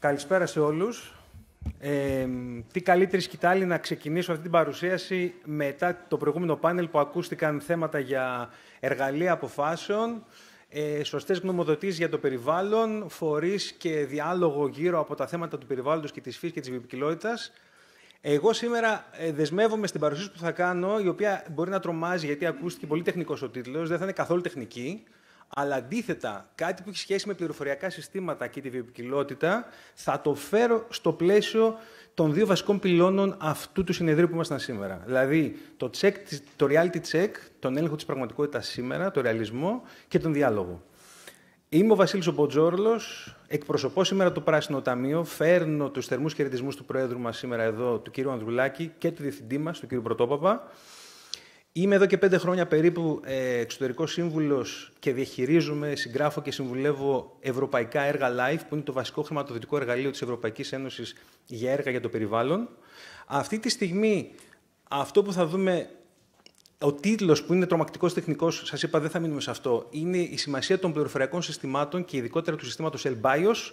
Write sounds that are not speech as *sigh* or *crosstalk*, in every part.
Καλησπέρα σε όλους. Ε, τι καλύτερη σκητάλη να ξεκινήσω αυτή την παρουσίαση μετά το προηγούμενο πάνελ που ακούστηκαν θέματα για εργαλεία αποφάσεων, ε, σωστές γνωμοδοτήσεις για το περιβάλλον, φορείς και διάλογο γύρω από τα θέματα του περιβάλλοντος και της φύσης και της βιοποικιλότητας. Εγώ σήμερα ε, δεσμεύομαι στην παρουσίαση που θα κάνω, η οποία μπορεί να τρομάζει γιατί ακούστηκε πολύ τεχνικός ο τίτλος, δεν θα είναι καθόλου τεχνική. Αλλά αντίθετα, κάτι που έχει σχέση με πληροφοριακά συστήματα και τη βιοποικιλότητα, θα το φέρω στο πλαίσιο των δύο βασικών πυλώνων αυτού του συνεδρίου που ήμασταν σήμερα. Δηλαδή, το, check, το reality check, τον έλεγχο της πραγματικότητας σήμερα, το ρεαλισμό και τον διάλογο. Είμαι ο Βασίλης Ομποτζόρλος. Εκπροσωπώ σήμερα το Πράσινο Ταμείο. Φέρνω τους θερμούς χαιρετισμούς του Προέδρου μας σήμερα εδώ, του κ. Ανδρουλάκη και του Διευθυντή μας, του κ. Πρωτόπαπα. Είμαι εδώ και πέντε χρόνια περίπου ε, εξωτερικός σύμβουλος και διαχειρίζομαι, συγγράφω και συμβουλεύω ευρωπαϊκά έργα LIFE, που είναι το βασικό χρηματοδοτικό εργαλείο της Ευρωπαϊκής Ένωσης για έργα για το περιβάλλον. Αυτή τη στιγμή, αυτό που θα δούμε, ο τίτλος που είναι τρομακτικός τεχνικός, σας είπα δεν θα μείνουμε σε αυτό, είναι η σημασία των πληροφοριακών συστημάτων και ειδικότερα του συστήματος Elbios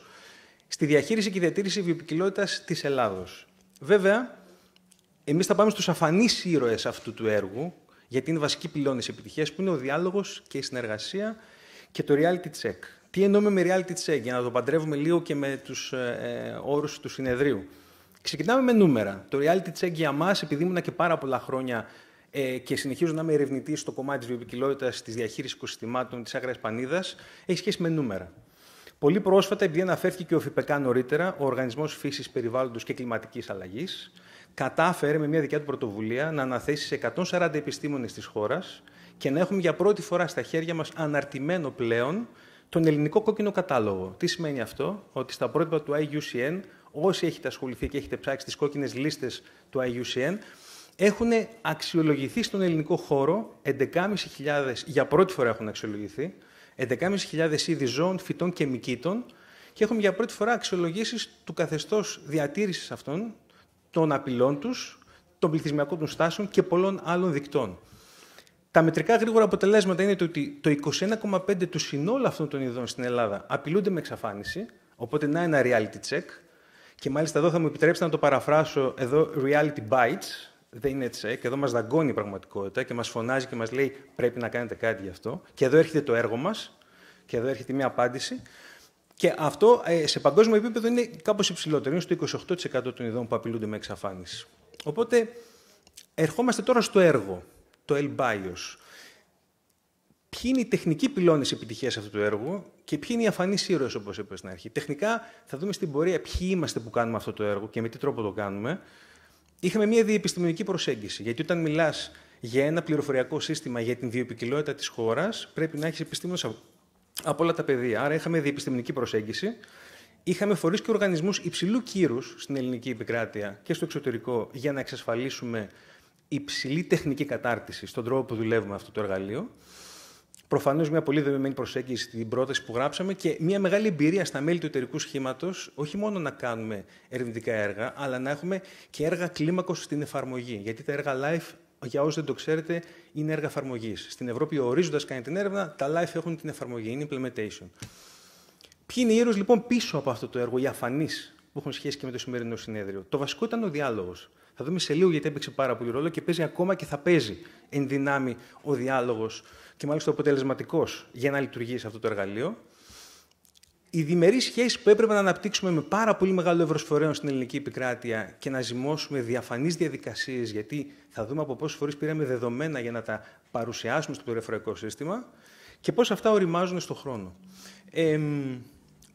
στη διαχείριση και διατήρηση βιοπικιλότητας της Ελλάδος. Βέβαια, εμείς θα πάμε στους αφανείς ήρωες αυτού του έργου, γιατί είναι βασικοί πυλώνε επιτυχίας που είναι ο διάλογος και η συνεργασία και το reality check. Τι εννοούμε με reality check, για να το παντρεύουμε λίγο και με τους ε, ε όρους του συνεδρίου. Ξεκινάμε με νούμερα. Το reality check για μας, επειδή ήμουν και πάρα πολλά χρόνια ε, και συνεχίζω να είμαι ερευνητής στο κομμάτι της βιοπικιλότητα, της διαχείρισης οικοσυστημάτων, της άγριας πανίδας, έχει σχέση με νούμερα. Πολύ πρόσφατα, επειδή αναφέρθηκε και ο ΦΥΠΕΚΑ νωρίτερα, ο Οργανισμός Φύσης, Περιβάλλοντος και Κλιματικής Αλλαγής, κατάφερε με μια δικιά του πρωτοβουλία να αναθέσει σε 140 επιστήμονες της χώρας και να έχουμε για πρώτη φορά στα χέρια μας αναρτημένο πλέον τον ελληνικό κόκκινο κατάλογο. Τι σημαίνει αυτό, ότι στα πρότυπα του IUCN, όσοι έχετε ασχοληθεί και έχετε ψάξει τις κόκκινες λίστες του IUCN, έχουν αξιολογηθεί στον ελληνικό χώρο 11.500, για πρώτη φορά έχουν αξιολογηθεί, 11.500 είδη ζώων, φυτών και μυκήτων... και έχουμε για πρώτη φορά αξιολογήσεις του καθεστώς διατήρησης αυτών των απειλών τους, των πληθυσμιακών τους στάσεων και πολλών άλλων δικτών. Τα μετρικά γρήγορα αποτελέσματα είναι το ότι το 21,5% του συνόλου αυτών των ειδών στην Ελλάδα απειλούνται με εξαφάνιση, οπότε να ένα reality check. Και μάλιστα εδώ θα μου επιτρέψετε να το παραφράσω εδώ reality bites, δεν είναι check. Εδώ μας δαγκώνει η πραγματικότητα και μας φωνάζει και μας λέει πρέπει να κάνετε κάτι γι' αυτό. Και εδώ έρχεται το έργο μας και εδώ έρχεται μια απάντηση. Και αυτό ε, σε παγκόσμιο επίπεδο είναι κάπως υψηλότερο. Είναι στο 28% των ειδών που απειλούνται με εξαφάνιση. Οπότε ερχόμαστε τώρα στο έργο, το Elbios. Ποιοι είναι οι τεχνικοί πυλώνες επιτυχίας αυτού του έργου και ποιοι είναι οι αφανείς ήρωες, όπως είπες στην αρχή. Τεχνικά θα δούμε στην πορεία ποιοι είμαστε που κάνουμε αυτό το έργο και με τι τρόπο το κάνουμε. Είχαμε μια διεπιστημονική προσέγγιση. Γιατί όταν μιλάς για ένα πληροφοριακό σύστημα για την βιοπικιλότητα της χώρας, πρέπει να έχεις επιστήμονες από όλα τα πεδία. Άρα είχαμε διεπιστημονική προσέγγιση. Είχαμε φορείς και οργανισμούς υψηλού κύρους στην ελληνική επικράτεια και στο εξωτερικό για να εξασφαλίσουμε υψηλή τεχνική κατάρτιση στον τρόπο που δουλεύουμε αυτό το εργαλείο. Προφανώς μια πολύ δεδομένη προσέγγιση στην πρόταση που γράψαμε και μια μεγάλη εμπειρία στα μέλη του εταιρικού σχήματος, όχι μόνο να κάνουμε ερευνητικά έργα, αλλά να έχουμε και έργα κλίμακος στην εφαρμογή. Γιατί τα έργα live για όσους δεν το ξέρετε, είναι έργα εφαρμογής. Στην Ευρώπη, ο ορίζοντας κάνει την έρευνα, τα life έχουν την εφαρμογή, είναι implementation. Ποιοι είναι οι ήρωες λοιπόν πίσω από αυτό το έργο, οι αφανείς που έχουν σχέση και με το σημερινό συνέδριο. Το βασικό ήταν ο διάλογος. Θα δούμε σε λίγο γιατί έπαιξε πάρα πολύ ρόλο και παίζει ακόμα και θα παίζει εν δυνάμει ο διάλογος και μάλιστα ο αποτελεσματικός για να λειτουργήσει αυτό το εργαλείο οι διμερείς σχέσεις που έπρεπε να αναπτύξουμε με πάρα πολύ μεγάλο ευρωσφορέο στην ελληνική επικράτεια και να ζυμώσουμε διαφανείς διαδικασίες, γιατί θα δούμε από πόσες φορές πήραμε δεδομένα για να τα παρουσιάσουμε στο πληροφορικό σύστημα και πώς αυτά οριμάζουν στον χρόνο. Ε,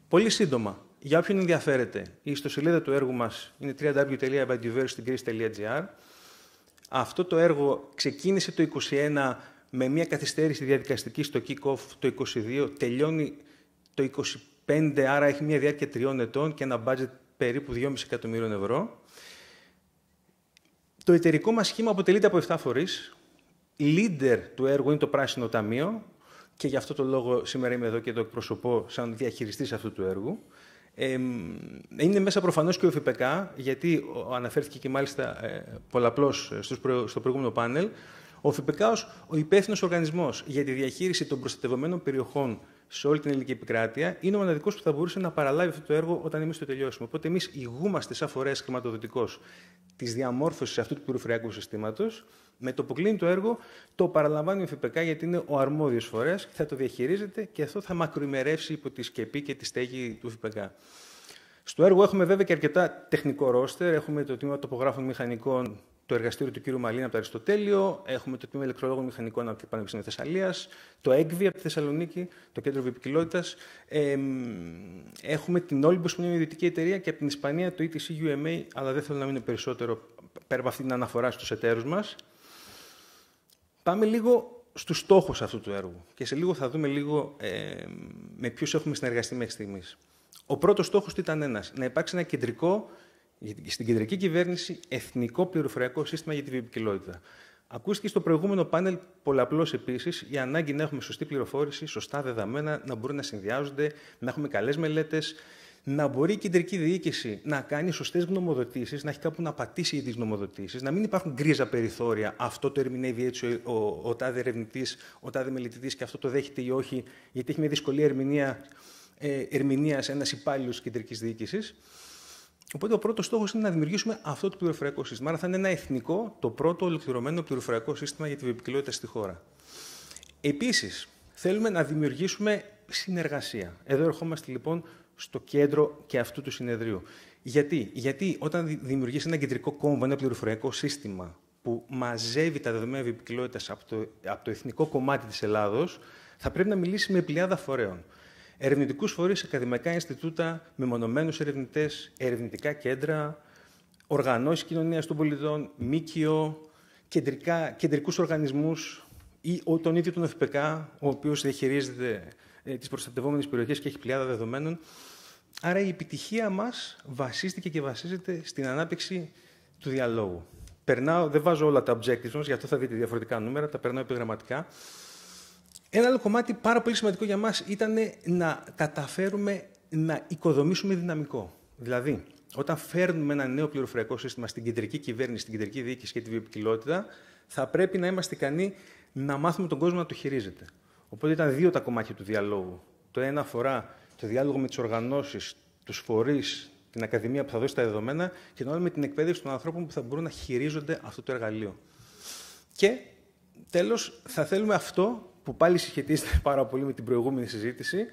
πολύ σύντομα, για όποιον ενδιαφέρεται, η ιστοσελίδα του έργου μας είναι www.biodiversitygreece.gr. Αυτό το έργο ξεκίνησε το 2021 με μια καθυστέρηση διαδικαστική στο kick-off το 2022, τελειώνει το 5, άρα έχει μια διάρκεια τριών ετών και ένα budget περίπου 2,5 εκατομμύριων ευρώ. Το εταιρικό μας σχήμα αποτελείται από 7 φορείς. Leader του έργου είναι το Πράσινο Ταμείο και γι' αυτό το λόγο σήμερα είμαι εδώ και το εκπροσωπώ σαν διαχειριστής αυτού του έργου. Ε, είναι μέσα προφανώς και ο ΦΠΚ, γιατί αναφέρθηκε και μάλιστα ε, πολλαπλώς ε, στο προηγούμενο πάνελ. Ο ΦΠΚ ως ο υπεύθυνος οργανισμός για τη διαχείριση των προστατευμένων περιοχών σε όλη την ελληνική επικράτεια, είναι ο μοναδικός που θα μπορούσε να παραλάβει αυτό το έργο όταν εμείς το τελειώσουμε. Οπότε εμείς ηγούμαστε σαν φορέας χρηματοδοτικός της διαμόρφωσης αυτού του περιφερειακού συστήματος. Με το που κλείνει το έργο, το παραλαμβάνει ο ΦΠΚ γιατί είναι ο αρμόδιος φορέας και θα το διαχειρίζεται και αυτό θα μακροημερεύσει υπό τη σκεπή και τη στέγη του ΦΠΚ. Στο έργο έχουμε βέβαια και αρκετά τεχνικό ρόστερ. Έχουμε το τμήμα τοπογράφων μηχανικών, το εργαστήριο του κ. Μαλίνα από το Αριστοτέλειο. Έχουμε το τμήμα ηλεκτρολόγων μηχανικών από το Πανεπιστήμιο Θεσσαλίας. Το ΕΚΒΙ από τη Θεσσαλονίκη, το κέντρο βιοπικιλότητας. Ε, έχουμε την Όλυμπος που είναι μια ιδιωτική εταιρεία και από την Ισπανία το ETC UMA, αλλά δεν θέλω να μείνω περισσότερο πέρα από αυτή την αναφορά στους εταίρους μας. Πάμε λίγο στους στόχους αυτού του έργου και σε λίγο θα δούμε λίγο ε, με ποιους έχουμε συνεργαστεί μέχρι στιγμής. Ο πρώτος στόχος ήταν ένας: να υπάρξει ένα κεντρικό, στην κεντρική κυβέρνηση, εθνικό πληροφοριακό σύστημα για τη βιοπικιλότητα. Ακούστηκε στο προηγούμενο πάνελ πολλαπλώς επίσης η ανάγκη να έχουμε σωστή πληροφόρηση, σωστά δεδομένα, να μπορούν να συνδυάζονται, να έχουμε καλές μελέτες, να μπορεί η κεντρική διοίκηση να κάνει σωστές γνωμοδοτήσεις, να έχει κάπου να πατήσει για τις γνωμοδοτήσεις, να μην υπάρχουν γκρίζα περιθώρια. Αυτό το ερμηνεύει έτσι ο, ο, ο τάδε ερευνητής, ο τάδε μελετητής και αυτό το δέχεται ή όχι, γιατί έχει μια δυσκολία ερμηνεία ε, ερμηνείας ένας υπάλληλος κεντρικής διοίκησης. Οπότε ο πρώτος στόχος είναι να δημιουργήσουμε αυτό το πληροφοριακό σύστημα. Άρα θα είναι ένα εθνικό, το πρώτο ολοκληρωμένο πληροφοριακό σύστημα για την βιοπικιλότητα στη χώρα. Επίσης, θέλουμε να δημιουργήσουμε συνεργασία. Εδώ ερχόμαστε λοιπόν στο κέντρο και αυτού του συνεδρίου. Γιατί, Γιατί όταν δημιουργείς ένα κεντρικό κόμβο, ένα πληροφοριακό σύστημα που μαζεύει τα δεδομένα βιοπικιλότητας από, από το εθνικό κομμάτι της Ελλάδος, θα πρέπει να μιλήσεις με πλειάδα φορέων ερευνητικούς φορείς, ακαδημαϊκά Ινστιτούτα, μεμονωμένους ερευνητές, ερευνητικά κέντρα, οργανώσεις κοινωνίας των πολιτών, ΜΚΙΟ, κεντρικούς οργανισμούς ή τον ίδιο τον ΕΦΠΚ, ο οποίος διαχειρίζεται ε, τις προστατευόμενες περιοχές και έχει πλειάδα δεδομένων. Άρα η επιτυχία μας βασίστηκε και βασίζεται στην ανάπτυξη του διαλόγου. Περνάω, δεν βάζω όλα τα objectives μας, γι' αυτό θα δείτε διαφορετικά νούμερα, τα περνάω επιγραμματικά. Ένα άλλο κομμάτι πάρα πολύ σημαντικό για μας ήταν να καταφέρουμε να οικοδομήσουμε δυναμικό. Δηλαδή, όταν φέρνουμε ένα νέο πληροφοριακό σύστημα στην κεντρική κυβέρνηση, στην κεντρική διοίκηση και τη βιοποικιλότητα, θα πρέπει να είμαστε ικανοί να μάθουμε τον κόσμο να το χειρίζεται. Οπότε ήταν δύο τα κομμάτια του διαλόγου. Το ένα αφορά το διάλογο με τις οργανώσεις, τους φορείς, την ακαδημία που θα δώσει τα δεδομένα και το άλλο με την εκπαίδευση των ανθρώπων που θα μπορούν να χειρίζονται αυτό το εργαλείο. Και τέλος, θα θέλουμε αυτό που πάλι συσχετίζεται *laughs* πάρα πολύ με την προηγούμενη συζήτηση,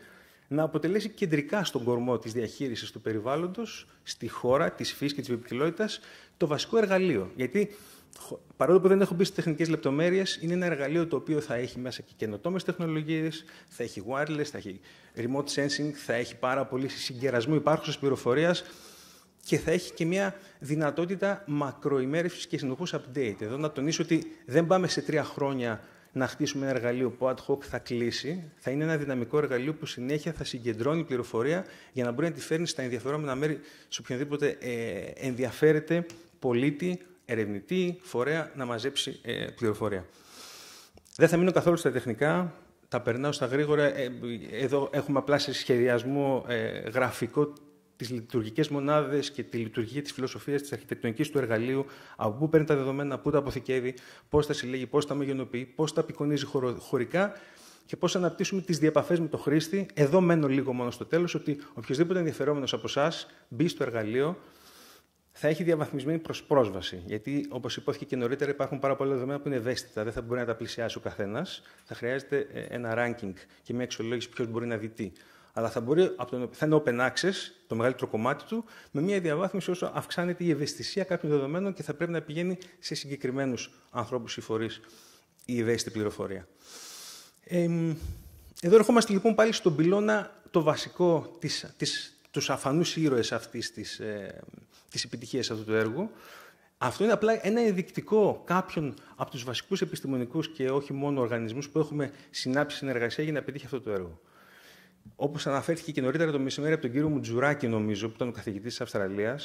να αποτελέσει κεντρικά στον κορμό της διαχείρισης του περιβάλλοντος, στη χώρα, της φύσης και της βιοποικιλότητας, το βασικό εργαλείο. Γιατί Παρόλο που δεν έχω μπει στις τεχνικές λεπτομέρειες, είναι ένα εργαλείο το οποίο θα έχει μέσα και καινοτόμες τεχνολογίες, θα έχει wireless, θα έχει remote sensing, θα έχει πάρα πολύ συγκερασμό υπάρχουσας πληροφορίας και θα έχει και μια δυνατότητα μακροημέρευσης και συνεχού update. Εδώ να τονίσω ότι δεν πάμε σε τρία χρόνια να χτίσουμε ένα εργαλείο που ad hoc θα κλείσει, θα είναι ένα δυναμικό εργαλείο που συνέχεια θα συγκεντρώνει πληροφορία για να μπορεί να τη φέρνει στα ενδιαφερόμενα μέρη σε οποιονδήποτε ε, ενδιαφέρεται πολίτη, ερευνητή, φορέα να μαζέψει ε, πληροφορία. Δεν θα μείνω καθόλου στα τεχνικά. Τα περνάω στα γρήγορα. Ε, εδώ έχουμε απλά σε σχεδιασμό γραφικό τις λειτουργικές μονάδες και τη λειτουργία της φιλοσοφίας της αρχιτεκτονικής του εργαλείου, από πού παίρνει τα δεδομένα, πού τα αποθηκεύει, πώς τα συλλέγει, πώς τα μεγενοποιεί, πώς τα απεικονίζει χωρικά και πώς αναπτύσσουμε τις διαπαφές με το χρήστη. Εδώ μένω λίγο μόνο στο τέλος ότι οποιοδήποτε ενδιαφερόμενος από εσάς μπει στο εργαλείο θα έχει διαβαθμισμένη προς πρόσβαση. Γιατί, όπως υπόθηκε και νωρίτερα, υπάρχουν πάρα πολλά δεδομένα που είναι ευαίσθητα, δεν θα μπορεί να τα πλησιάσει ο καθένας. Θα χρειάζεται ε, ένα ranking και μια αξιολόγηση ποιος μπορεί να δει τι αλλά θα από τον, θα είναι open access, το μεγαλύτερο κομμάτι του, με μια διαβάθμιση όσο αυξάνεται η ευαισθησία κάποιων δεδομένων και θα πρέπει να πηγαίνει σε συγκεκριμένους ανθρώπους ή φορείς η ευαίσθητη πληροφορία. Ε, εδώ ερχόμαστε λοιπόν πάλι στον πυλώνα το βασικό της, της, τους αφανούς ήρωες αυτής της, ε, της επιτυχίας αυτού του έργου. Αυτό είναι απλά ένα ενδεικτικό κάποιων από τους βασικούς επιστημονικούς και όχι μόνο οργανισμούς που έχουμε συνάψει συνεργασία για να πετύχει αυτό το έργο. Όπως αναφέρθηκε και νωρίτερα το μεσημέρι από τον κύριο Μουτζουράκη, νομίζω, που ήταν ο καθηγητής της Αυστραλίας,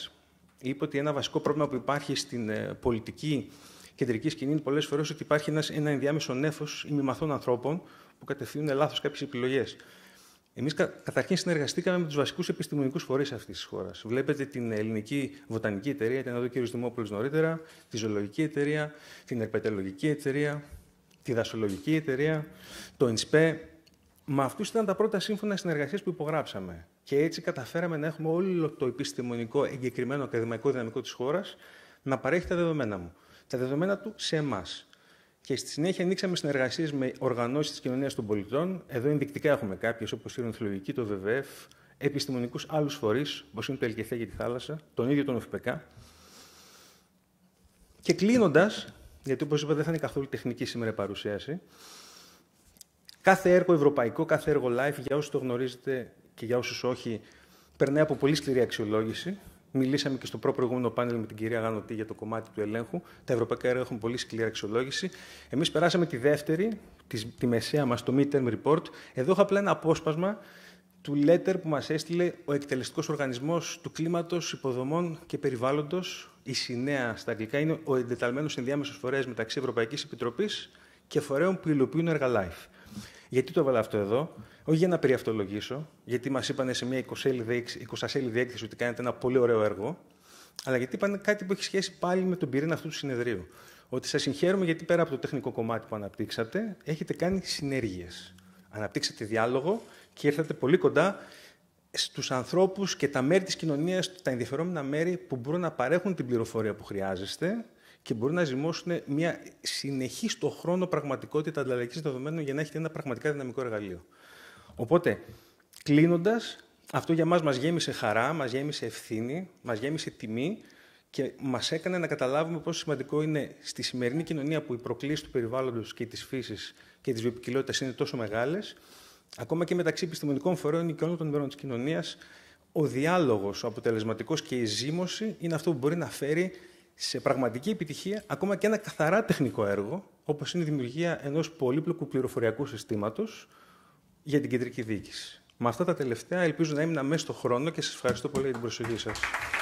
είπε ότι ένα βασικό πρόβλημα που υπάρχει στην ε, πολιτική κεντρική σκηνή είναι πολλές φορές ότι υπάρχει ένας, ένα ενδιάμεσο νέφος ημιμαθών ανθρώπων που κατευθύνουν λάθος κάποιες επιλογές. Εμείς καταρχήν συνεργαστήκαμε με τους βασικούς επιστημονικούς φορείς αυτής της χώρας. Βλέπετε την Ελληνική Βοτανική Εταιρεία, ήταν εδώ ο κ. Δημόπουλος νωρίτερα, τη Ζωολογική Εταιρεία, την Ερπετελογική Εταιρεία, τη Δασολογική Εταιρεία, το ΙΝΣΠΕ, με αυτούς ήταν τα πρώτα σύμφωνα συνεργασίας που υπογράψαμε. Και έτσι καταφέραμε να έχουμε όλο το επιστημονικό, εγκεκριμένο ακαδημαϊκό δυναμικό της χώρας να παρέχει τα δεδομένα μου. Τα δεδομένα του σε εμάς. Και στη συνέχεια ανοίξαμε συνεργασίες με οργανώσεις της κοινωνίας των πολιτών. Εδώ ενδεικτικά έχουμε κάποιες, όπως η Ρονθλογική, το ΒΒΕΦ, επιστημονικούς άλλους φορείς, όπως είναι το Ελκεθέ και τη Θάλασσα, τον ίδιο τον ΟΦΠΕΚΑ. Και κλείνοντας, γιατί όπως είπα δεν θα είναι καθόλου τεχνική σήμερα παρουσίαση, Κάθε έργο ευρωπαϊκό, κάθε έργο live, για όσους το γνωρίζετε και για όσους όχι, περνάει από πολύ σκληρή αξιολόγηση. Μιλήσαμε και στο προηγουμενο πάνελ με την κυρία Γανοτή για το κομμάτι του ελέγχου. Τα ευρωπαϊκά έργα έχουν πολύ σκληρή αξιολόγηση. Εμείς περάσαμε τη δεύτερη, τη, τη μεσαία μας, το mid-term report. Εδώ είχα απλά ένα απόσπασμα του letter που μας έστειλε ο εκτελεστικός οργανισμός του κλίματος, υποδομών και περιβάλλοντος. Η ΣΥΝΕΑ στα αγγλικά είναι ο εντεταλμένος ενδιάμεσος φορέας μεταξύ Ευρωπαϊκής Επιτροπής και φορέων που υλοποιούν έργα γιατί το έβαλα αυτό εδώ, όχι για να περιαυτολογήσω, γιατί μας είπαν σε μια 20σέλιδη έκθεση ότι κάνετε ένα πολύ ωραίο έργο, αλλά γιατί είπαν κάτι που έχει σχέση πάλι με τον πυρήνα αυτού του συνεδρίου. Ότι σας συγχαίρουμε γιατί πέρα από το τεχνικό κομμάτι που αναπτύξατε, έχετε κάνει συνέργειες. Αναπτύξατε διάλογο και ήρθατε πολύ κοντά στους ανθρώπους και τα μέρη της κοινωνίας, τα ενδιαφερόμενα μέρη που μπορούν να παρέχουν την πληροφορία που χρειάζεστε και μπορούν να ζυμώσουν μια συνεχή στο χρόνο πραγματικότητα ανταλλαγής δεδομένων για να έχετε ένα πραγματικά δυναμικό εργαλείο. Οπότε, κλείνοντας, αυτό για μας μας γέμισε χαρά, μας γέμισε ευθύνη, μας γέμισε τιμή και μας έκανε να καταλάβουμε πόσο σημαντικό είναι στη σημερινή κοινωνία που οι προκλήσεις του περιβάλλοντος και της φύσης και της βιοπικιλότητας είναι τόσο μεγάλες, ακόμα και μεταξύ επιστημονικών φορέων και όλων των μερών της κοινωνίας, ο διάλογος, ο αποτελεσματικός και η ζήμωση είναι αυτό που μπορεί να φέρει σε πραγματική επιτυχία ακόμα και ένα καθαρά τεχνικό έργο, όπως είναι η δημιουργία ενός πολύπλοκου πληροφοριακού συστήματος για την κεντρική διοίκηση. Με αυτά τα τελευταία ελπίζω να έμεινα μέσα στο χρόνο και σας ευχαριστώ πολύ για την προσοχή σας.